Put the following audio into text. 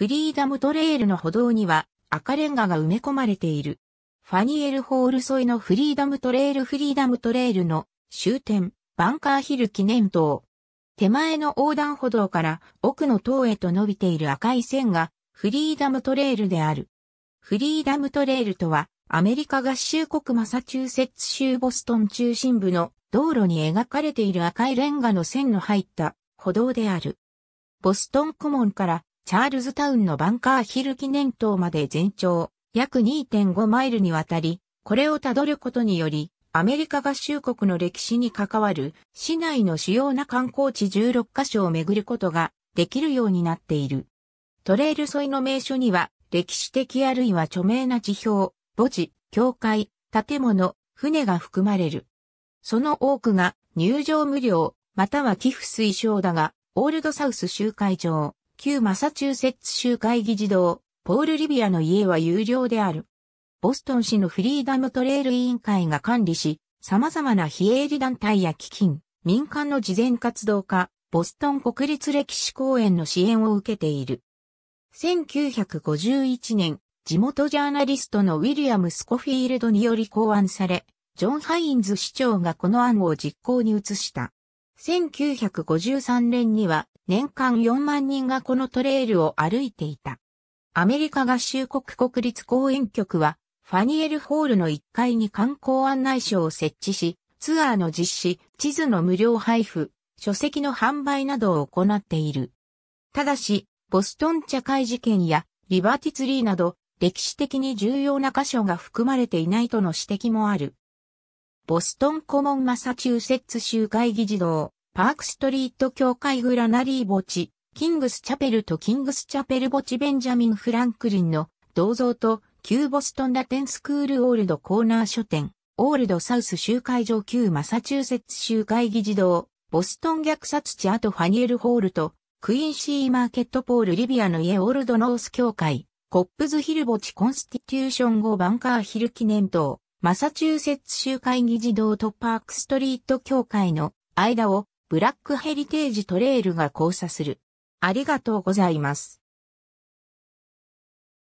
フリーダムトレイルの歩道には赤レンガが埋め込まれている。ファニエルホール沿いのフリーダムトレイルフリーダムトレイルの終点、バンカーヒル記念塔。手前の横断歩道から奥の塔へと伸びている赤い線がフリーダムトレイルである。フリーダムトレイルとはアメリカ合衆国マサチューセッツ州ボストン中心部の道路に描かれている赤いレンガの線の入った歩道である。ボストンコモンからチャールズタウンのバンカーヒル記念塔まで全長約2.5マイルにわたり、これをたどることにより、アメリカ合衆国の歴史に関わる市内の主要な観光地16カ所を巡ることができるようになっている。トレイル沿いの名所には歴史的あるいは著名な地表、墓地、教会、建物、船が含まれる。その多くが入場無料、または寄付推奨だが、オールドサウス集会場、旧マサチューセッツ州会議児童、ポール・リビアの家は有料である。ボストン市のフリーダムトレイル委員会が管理し、様々な非営利団体や基金、民間の慈善活動家、ボストン国立歴史公園の支援を受けている。1951年、地元ジャーナリストのウィリアム・スコフィールドにより考案され、ジョン・ハインズ市長がこの案を実行に移した。1953年には年間4万人がこのトレイルを歩いていた。アメリカ合衆国国立公園局は、ファニエルホールの1階に観光案内所を設置し、ツアーの実施、地図の無料配布、書籍の販売などを行っている。ただし、ボストン茶会事件やリバティツリーなど歴史的に重要な箇所が含まれていないとの指摘もある。ボストンコモンマサチューセッツ州会議事堂パークストリート教会グラナリー墓地、キングスチャペルとキングスチャペル墓地ベンジャミン・フランクリンの銅像と旧ボストンラテンスクールオールドコーナー書店、オールドサウス集会場旧マサチューセッツ集会議事堂、ボストン虐殺地あとファニエルホールとクイーンシーマーケットポールリビアの家オールドノース協会、コップズヒル墓地コンスティテューション号バンカーヒル記念塔、マサチューセッツ集会議事堂とパークストリート協会の間をブラックヘリテージトレイルが交差する。ありがとうございます。